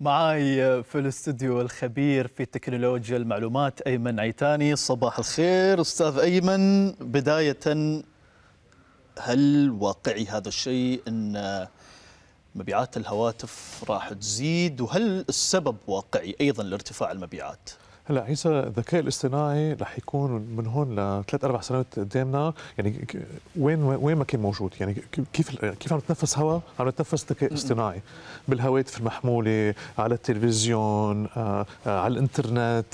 معاي في الاستديو الخبير في تكنولوجيا المعلومات ايمن عيتاني صباح الخير استاذ ايمن بدايه هل واقعي هذا الشيء ان مبيعات الهواتف راح تزيد وهل السبب واقعي ايضا لارتفاع المبيعات هلا عيسى الذكاء الاصطناعي رح يكون من هون لثلاث اربع سنوات قدامنا يعني وين وين ما كان موجود يعني كيف كيف عم نتنفس هواء عم نتنفس ذكاء اصطناعي بالهواتف المحموله على التلفزيون آه، آه، على الانترنت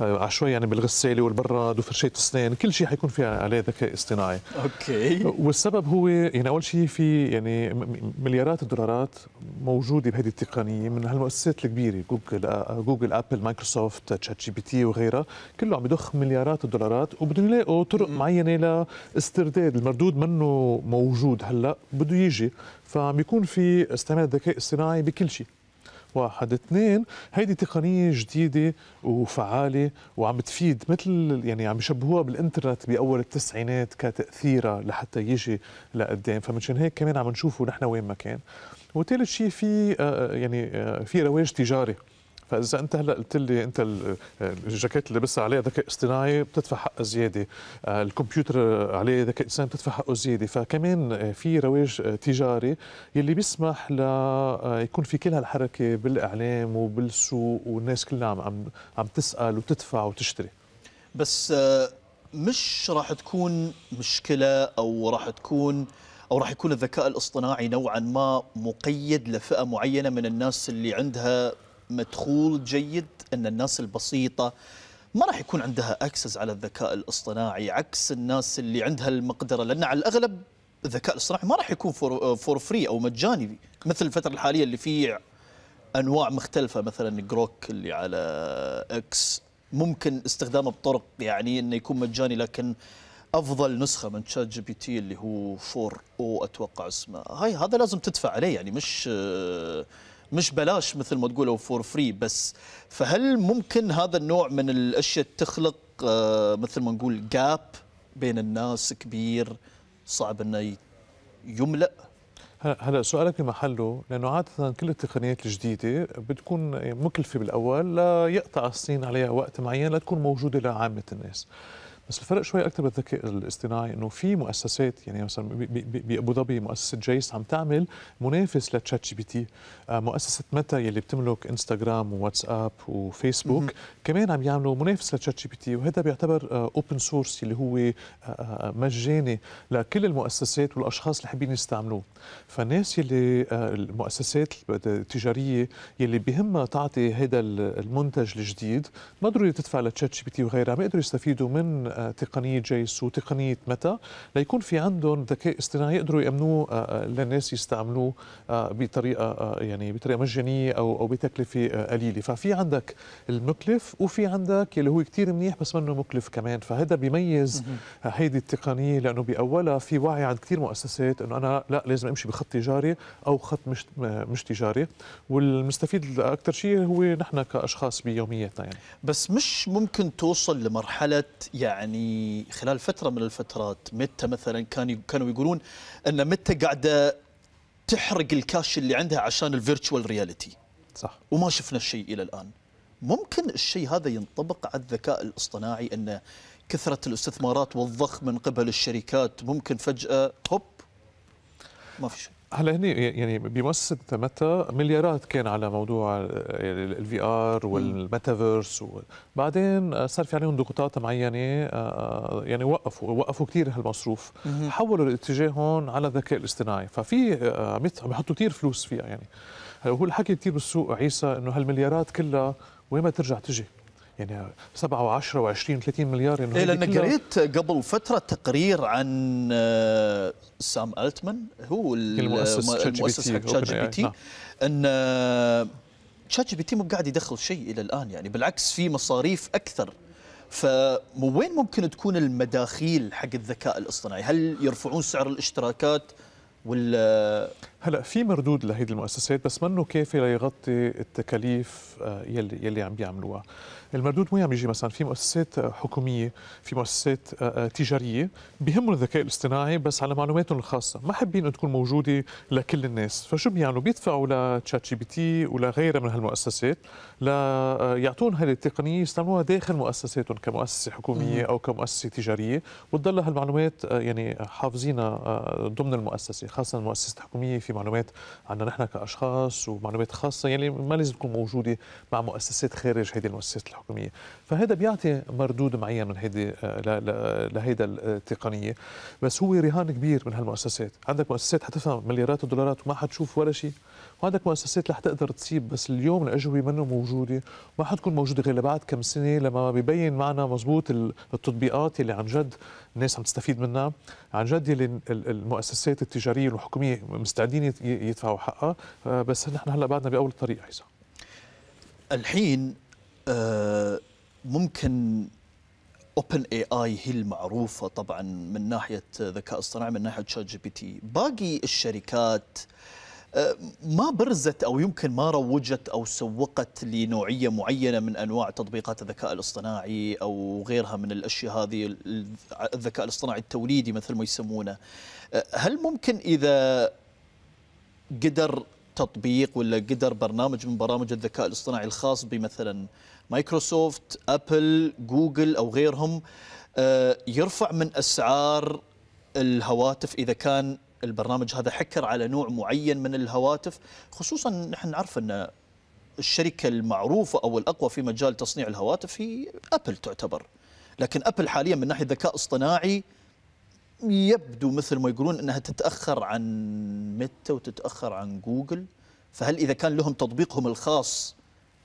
آه، على شوي يعني بالغساله والبراد وفرشاه السنين كل شيء حيكون فيها عليه ذكاء اصطناعي اوكي والسبب هو يعني اول شيء في يعني مليارات الدولارات موجوده بهذه التقنيه من هالمؤسسات الكبيره جوجل جوجل ابل مايكروسوفت تشات جي بي تي وغيرها كله عم يضخ مليارات الدولارات وبدهم يلاقوا طرق معينه لاسترداد المردود منه موجود هلا بده يجي فعم يكون في استعمال الذكاء الصناعي بكل شيء واحد اثنين هيدي تقنية جديدة وفعالة وعم تفيد مثل يعني عم يشبهوها بالانترنت بأول التسعينات كتأثيرها لحتى يجي لقدام فمنشان هيك كمان عم نشوفه نحن وين ما كان وثالث شيء في آه، آه، يعني آه، في رواج تجاري فاذا انت هلا قلت لي انت الجاكيت اللي لابسها عليها ذكاء اصطناعي بتدفع حق زياده، آه، الكمبيوتر عليه ذكاء اصطناعي بتدفع حقه زياده، فكمان في رواج تجاري يلي بيسمح ل آه، يكون في كل هالحركه بالاعلام وبالسوق والناس كلها عم عم تسال وتدفع وتشتري. بس آه، مش راح تكون مشكله او راح تكون او راح يكون الذكاء الاصطناعي نوعا ما مقيد لفئه معينه من الناس اللي عندها مدخول جيد ان الناس البسيطه ما راح يكون عندها اكسس على الذكاء الاصطناعي عكس الناس اللي عندها المقدره لان على الاغلب الذكاء الاصطناعي ما راح يكون فور, فور فري او مجاني مثل الفتره الحاليه اللي فيه انواع مختلفه مثلا جروك اللي على اكس ممكن استخدامه بطرق يعني انه يكون مجاني لكن افضل نسخه من تشات جي بي تي اللي هو 4 او اتوقع اسمه هاي هذا لازم تدفع عليه يعني مش آه، مش بلاش مثل ما تقولوا فور فري بس فهل ممكن هذا النوع من الاشياء تخلق آه، مثل ما نقول جاب بين الناس كبير صعب انه يملأ هلا سؤالك بمحله لانه عاده كل التقنيات الجديده بتكون مكلفه بالاول ليقطع الصين عليها وقت معين لتكون موجوده لعامه الناس. بس الفرق شوي اكثر بالذكاء الاصطناعي انه في مؤسسات يعني مثلا بابو ظبي مؤسسه جيس عم تعمل منافس لتشات جي بي تي آه، مؤسسه متى يلي بتملك انستغرام وواتساب وفيسبوك م -م. كمان عم يعملوا منافس لتشات جي بي تي وهذا بيعتبر اوبن سورس اللي هو آه، آه، مجاني لكل المؤسسات والاشخاص اللي حابين يستعملوه فالناس يلي المؤسسات التجاريه يلي بهمها تعطي هذا المنتج الجديد ما ضروري تدفع لتشات جي بي تي وغيرها ما يقدروا يستفيدوا من تقنيه جيس وتقنيه متى ليكون في عندهم ذكاء اصطناعي يقدروا يامنوه آه، آه، للناس يستعملوه آه، بطريقه يعني بطريقه مجانيه او او بتكلفه قليله ففي عندك المكلف وفي عندك اللي هو كثير منيح بس منه مكلف كمان فهذا بيميز هيدي التقنيه لانه باولها في وعي عند كثير مؤسسات انه انا لا لازم امشي بخط تجاري او خط مش مش تجاري والمستفيد اكثر شيء هو نحن كاشخاص بيومياتنا يعني بس مش ممكن توصل لمرحله يعني يعني خلال فتره من الفترات متى مثلا كان كانوا يقولون ان متى قاعده تحرق الكاش اللي عندها عشان الفيرتشوال رياليتي صح وما شفنا الشيء الى الان ممكن الشيء هذا ينطبق على الذكاء الاصطناعي ان كثره الاستثمارات والضخ من قبل الشركات ممكن فجاه هوب ما في شيء هلا هني يعني بمؤسسه متى مليارات كان على موضوع الفي آه، يعني ار والميتافيرس وبعدين آه، صار في عليهم ضغوطات معينه آه، يعني وقفوا وقفوا كثير هالمصروف حولوا الاتجاه هون على الذكاء الاصطناعي ففي عم يحطوا كثير فلوس فيها يعني هو الحكي كثير بالسوق عيسى انه هالمليارات كلها وين ما ترجع تجي يعني 7 و10 و20 30 مليار يعني إيه لان قريت قبل فتره تقرير عن آه، سام التمان هو المؤسس حق تشات جي بي تي ان تشات جي بي تي مو قاعد يدخل شيء الى الان يعني بالعكس في مصاريف اكثر فوين ممكن تكون المداخيل حق الذكاء الاصطناعي؟ هل يرفعون سعر الاشتراكات ولا هلا في مردود لهيدي المؤسسات بس منه كافي ليغطي التكاليف آه، يلي يلي عم بيعملوها المردود وين عم يجي مثلا في مؤسسات حكوميه في مؤسسات آه، آه، تجاريه بهمهم الذكاء الاصطناعي بس على معلوماتهم الخاصه ما حابين ان تكون موجوده لكل الناس فشو بيعملوا بيدفعوا لتشات جي بي تي ولغيرها من هالمؤسسات ليعطون هذه التقنيه يستعملوها داخل مؤسساتهم كمؤسسه حكوميه او كمؤسسه تجاريه وتضل هالمعلومات يعني حافظينها ضمن المؤسسه خاصه المؤسسه الحكوميه في معلومات عنا نحن كاشخاص ومعلومات خاصه يعني ما لازم تكون موجوده مع مؤسسات خارج هذه المؤسسات الحكوميه فهذا بيعطي مردود معين من هذه آه، لهيدا التقنيه بس هو رهان كبير من هالمؤسسات عندك مؤسسات حتفهم مليارات الدولارات وما حتشوف ولا شيء وعندك مؤسسات رح تقدر تسيب بس اليوم الاجوبه منه موجوده ما حتكون موجوده غير بعد كم سنه لما ببين معنا مزبوط التطبيقات اللي عن جد الناس عم تستفيد منها عن جد اللي المؤسسات التجاريه والحكوميه مستعدين قاعدين يدفعوا حقها آه، بس نحن هلا بعدنا باول الطريق عيسى الحين آه، ممكن اوبن اي اي هي المعروفه طبعا من ناحيه ذكاء الاصطناعي من ناحيه شات جي بي تي باقي الشركات آه، ما برزت او يمكن ما روجت او سوقت لنوعيه معينه من انواع تطبيقات الذكاء الاصطناعي او غيرها من الاشياء هذه الذكاء الاصطناعي التوليدي مثل ما يسمونه هل ممكن اذا قدر تطبيق ولا قدر برنامج من برامج الذكاء الاصطناعي الخاص بمثلا مايكروسوفت ابل جوجل او غيرهم آه، يرفع من اسعار الهواتف اذا كان البرنامج هذا حكر على نوع معين من الهواتف خصوصا نحن نعرف ان الشركه المعروفه او الاقوى في مجال تصنيع الهواتف هي ابل تعتبر لكن ابل حاليا من ناحيه ذكاء اصطناعي يبدو مثل ما يقولون انها تتاخر عن ميتا وتتاخر عن جوجل فهل اذا كان لهم تطبيقهم الخاص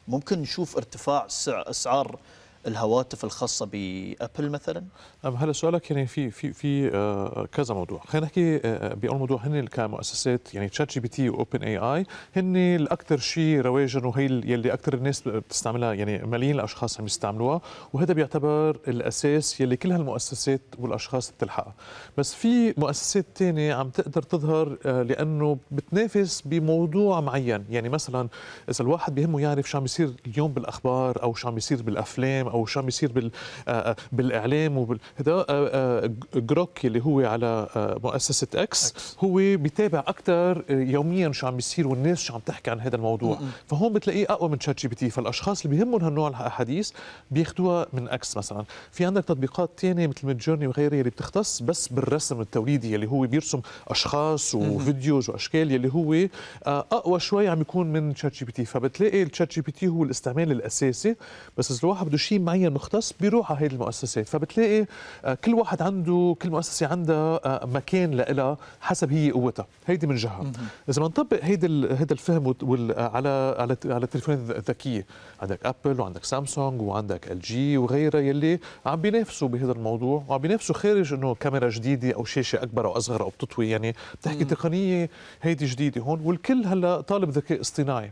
ممكن نشوف ارتفاع اسعار الهواتف الخاصه بابل مثلا؟ نعم هلا سؤالك يعني في في في آه، كذا موضوع، خلينا نحكي آه، آه، باول موضوع هن كمؤسسات يعني تشات جي بي تي واوبن اي اي هن الاكثر شيء رواجا وهي يلي اكثر الناس بتستعملها يعني ملايين الاشخاص عم يستعملوها وهذا بيعتبر الاساس يلي كل هالمؤسسات والاشخاص بتلحقها، بس في مؤسسات ثانيه عم تقدر تظهر لانه بتنافس بموضوع معين، يعني مثلا اذا الواحد بهمه يعرف شو عم يصير اليوم بالاخبار او شو عم يصير بالافلام او شو عم يصير بال آه، آه، بالاعلام وبال هذا آه، جروك اللي هو على مؤسسه اكس أكس. هو بيتابع اكثر يوميا شو عم يصير والناس شو عم تحكي عن هذا الموضوع فهون بتلاقيه اقوى من شات جي بي تي فالاشخاص اللي بيهمهم هالنوع الاحاديث بياخذوها من اكس مثلا في عندك تطبيقات ثانيه مثل ميد جورني وغيرها اللي بتختص بس بالرسم التوليدي اللي هو بيرسم اشخاص وفيديوز واشكال اللي هو اقوى شوي عم يكون من شات جي بي تي فبتلاقي الشات جي بي تي هو الاستعمال الاساسي بس اذا الواحد بده شيء تيم معين مختص بيروح على هذه المؤسسات فبتلاقي آه، كل واحد عنده كل مؤسسه عندها آه، مكان لها حسب هي قوتها هيدي من جهه اذا بنطبق هيدا هيدا الفهم على على على التليفونات الذكيه عندك ابل وعندك سامسونج وعندك ال جي وغيرها يلي عم بينافسوا بهذا الموضوع وعم بينافسوا خارج انه كاميرا جديده او شاشه اكبر او اصغر او بتطوي يعني بتحكي تقنيه هيدي جديده هون والكل هلا طالب ذكاء اصطناعي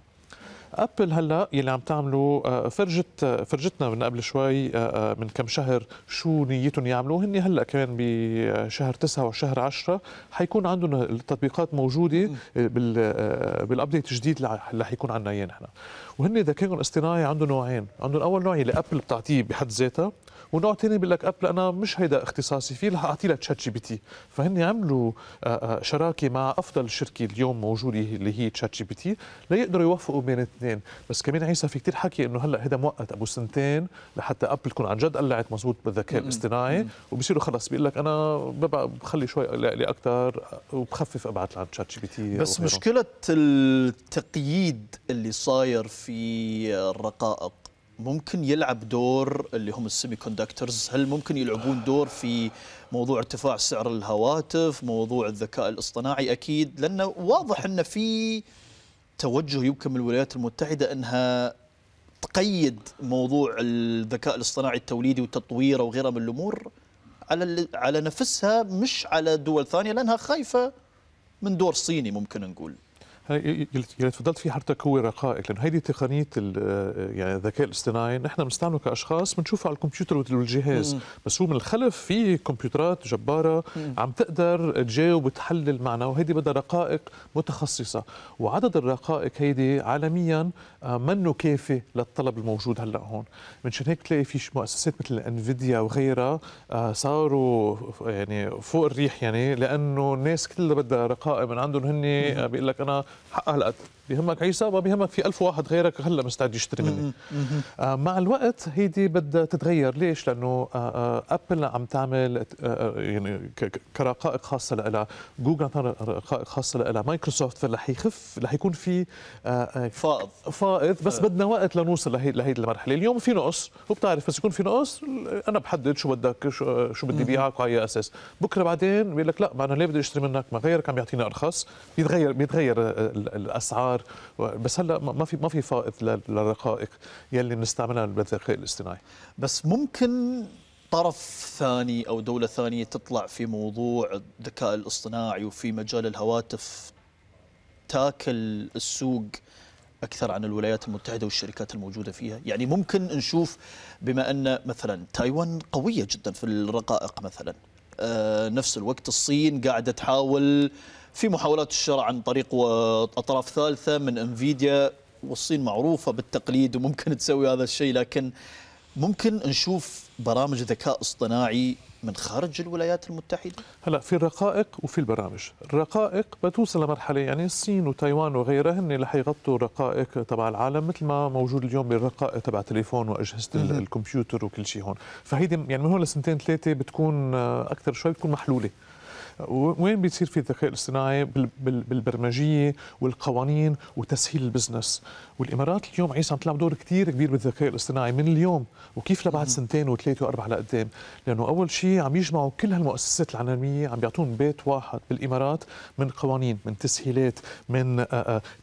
ابل هلا يلي عم تعمله آه، فرجت آه، فرجتنا من قبل شوي آه، من كم شهر شو نيتهم يعملوا هن هلا كمان بشهر تسعة وشهر عشرة حيكون عندهم التطبيقات موجوده بالابديت الجديد اللي حيكون عندنا اياه نحن وهن ذكائهم اصطناعي عنده نوعين عنده اول نوع اللي ابل بتعطيه بحد ذاتها ونوع ثاني بيقول لك ابل انا مش هيدا اختصاصي فيه رح اعطيه لتشات جي بي تي فهن عملوا آه، آه، شراكه مع افضل شركه اليوم موجوده اللي هي تشات جي بي تي ليقدروا يوفقوا بين الاثنين بس كمان عيسى في كثير حكي انه هلا هذا موقت ابو سنتين لحتى ابل تكون عن جد قلعت مزبوط بالذكاء الاصطناعي وبصيروا خلص بيقول لك انا بخلي شوي لي اكثر وبخفف ابعت لعند تشات جي بي تي بس مشكله التقييد اللي صاير في في الرقائق ممكن يلعب دور اللي هم السيمي كوندكترز هل ممكن يلعبون دور في موضوع ارتفاع سعر الهواتف موضوع الذكاء الاصطناعي أكيد لأنه واضح أن في توجه يمكن من الولايات المتحدة أنها تقيد موضوع الذكاء الاصطناعي التوليدي وتطويره وغيره من الأمور على على نفسها مش على دول ثانيه لانها خايفه من دور صيني ممكن نقول اللي تفضلت فيه حضرتك هو رقائق لانه هيدي تقنيه آه، يعني الذكاء الاصطناعي نحن بنستعمله كاشخاص بنشوفه على الكمبيوتر والجهاز مم. بس هو من الخلف في كمبيوترات جباره مم. عم تقدر تجاوب وتحلل معنا وهيدي بدها رقائق متخصصه وعدد الرقائق هيدي عالميا آه، منه كافي للطلب الموجود هلا هون منشان هيك تلاقي في مؤسسات مثل انفيديا وغيرها آه، صاروا يعني فوق الريح يعني لانه الناس كلها بدها رقائق من عندهم هن آه، بيقول لك انا حقها هلا بيهمك عيسى ما بيهمك في ألف واحد غيرك هلا مستعد يشتري مني آه، مع الوقت هيدي بدها تتغير ليش لانه آه، آه، ابل عم تعمل يعني كرقائق خاصه لها جوجل عم رقائق خاصه لها مايكروسوفت فرح يخف رح يكون في فائض فائض بس بدنا وقت لنوصل لهي لهيدي المرحله اليوم في نقص وبتعرف بس يكون في نقص انا بحدد شو بدك شو, شو بدي بيعك وعلى اساس بكره بعدين بيقول لك لا ما انا ليه بدي اشتري منك ما غيرك عم يعطيني ارخص بيتغير بيتغير الاسعار الافكار بس هلا ما في ما في فائض للرقائق يلي بنستعملها بالذكاء الاصطناعي بس ممكن طرف ثاني او دوله ثانيه تطلع في موضوع الذكاء الاصطناعي وفي مجال الهواتف تاكل السوق اكثر عن الولايات المتحده والشركات الموجوده فيها، يعني ممكن نشوف بما ان مثلا تايوان قويه جدا في الرقائق مثلا، آه، نفس الوقت الصين قاعده تحاول في محاولات الشراء عن طريق أطراف ثالثة من انفيديا والصين معروفة بالتقليد وممكن تسوي هذا الشيء لكن ممكن نشوف برامج ذكاء اصطناعي من خارج الولايات المتحدة؟ هلا في الرقائق وفي البرامج، الرقائق بتوصل لمرحلة يعني الصين وتايوان وغيرها هن اللي حيغطوا الرقائق تبع العالم مثل ما موجود اليوم بالرقائق تبع تليفون وأجهزة الكمبيوتر وكل شيء هون، فهيدي يعني من هون لسنتين ثلاثة بتكون آه، أكثر شوي بتكون محلولة وين بيصير في الذكاء الاصطناعي بالبرمجيه والقوانين وتسهيل البزنس والامارات اليوم عيسى عم تلعب دور كثير كبير بالذكاء الاصطناعي من اليوم وكيف لبعد سنتين وثلاثه واربعه لقدام لانه اول شيء عم يجمعوا كل هالمؤسسات العالميه عم بيعطون بيت واحد بالامارات من قوانين من تسهيلات من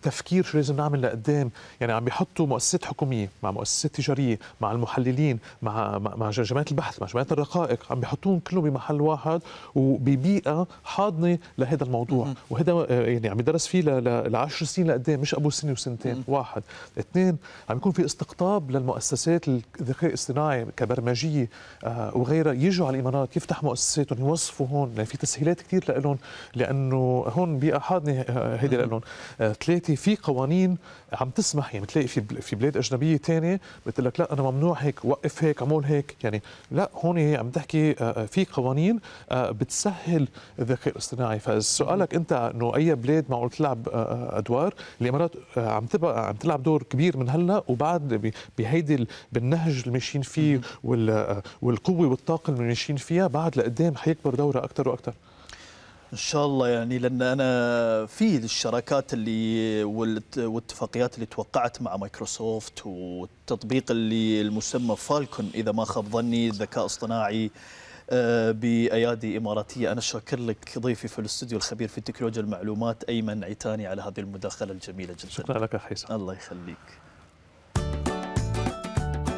تفكير شو لازم نعمل لقدام يعني عم بيحطوا مؤسسات حكوميه مع مؤسسات تجاريه مع المحللين مع مع جمعيات البحث مع جمعيات الرقائق عم بيحطوهم كلهم بمحل واحد وببيئه حاضنه لهذا الموضوع وهذا آه، يعني عم يدرس فيه ل 10 سنين لقدام مش ابو سنه وسنتين واحد اثنين عم يكون في استقطاب للمؤسسات الذكاء الاصطناعي كبرمجيه آه، وغيرها يجوا على الامارات يفتح مؤسساتهم يوظفوا هون لان يعني في تسهيلات كثير لهم لانه هون بيئه حاضنه آه، هيدي لهم ثلاثه في قوانين عم تسمح يعني بتلاقي في في بلاد اجنبيه ثانيه بتقول لك لا انا ممنوع هيك وقف هيك عمول هيك يعني لا هون عم تحكي في قوانين بتسهل الذكاء الاصطناعي فسؤالك انت انه اي بلاد معقول تلعب آه، آه، ادوار الامارات آه، عم تبقى عم تلعب دور كبير من هلا وبعد بهيدي بالنهج اللي ماشيين فيه والقوه والطاقه اللي ماشيين فيها بعد لقدام حيكبر دورها اكثر واكثر ان شاء الله يعني لان انا في الشراكات اللي والاتفاقيات اللي توقعت مع مايكروسوفت والتطبيق اللي المسمى فالكون اذا ما خاب ظني الذكاء الاصطناعي آه، بايادي اماراتيه انا شاكر لك ضيفي في الاستوديو الخبير في تكنولوجيا المعلومات ايمن عيتاني على هذه المداخله الجميله جدا شكرا لك حيث الله يخليك